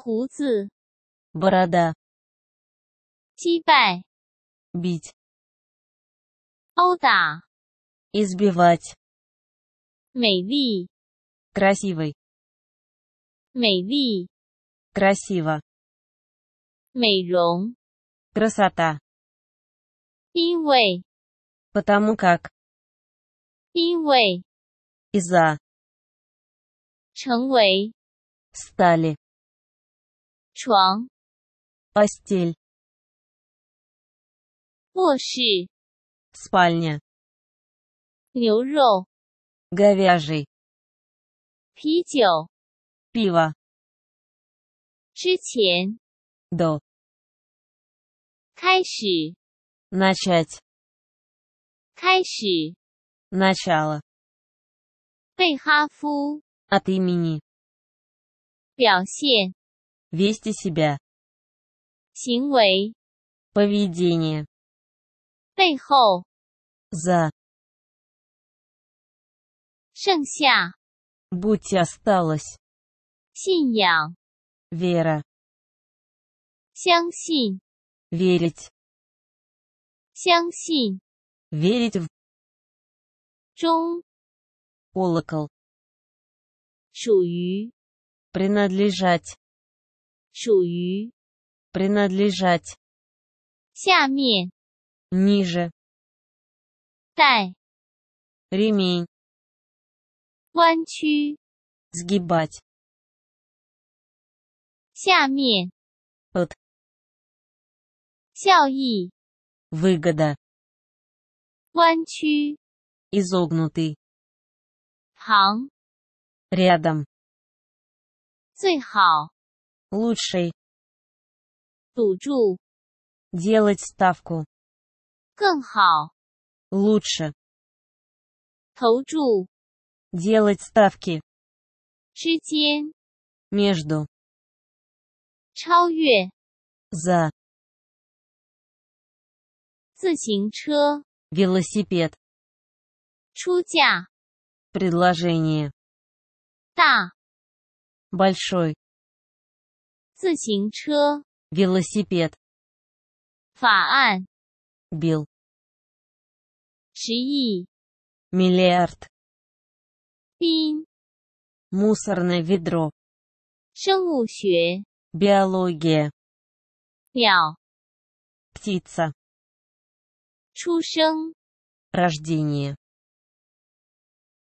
胡子 борода 击败 бить 殴打 избивать 美丽 красивый 美丽 красиво 美容 красота 因为 потому как 因为 из-за 成为 стали 床, постель, 卧室, спальня, 牛肉, говяжий, 啤酒, пиво, 之前, до, 开始, начать, 开始, начало, 贝哈夫, от имени, 表现 вести себя. 行为 поведение. 背后 за 剩下 будь осталось. 信仰 вера. 相信 верить. 相信 верить в 中 колокол. 属于 принадлежать принадлежать, 下面 ниже 带 ремень 弯曲 сгибать 下面 от 效益 выгода 弯曲 изогнутый 行 рядом 最好 лучший, делать ставку, 更好，лучше, делать ставки, 之间，между, 超越，за, 自行车，велосипед, 出价，предложение, большой 自行车 велосипед 法案 бил 十亿 миллиард 冰 мусорное ведро 生物学 биология 鸟 птица 出生 рождение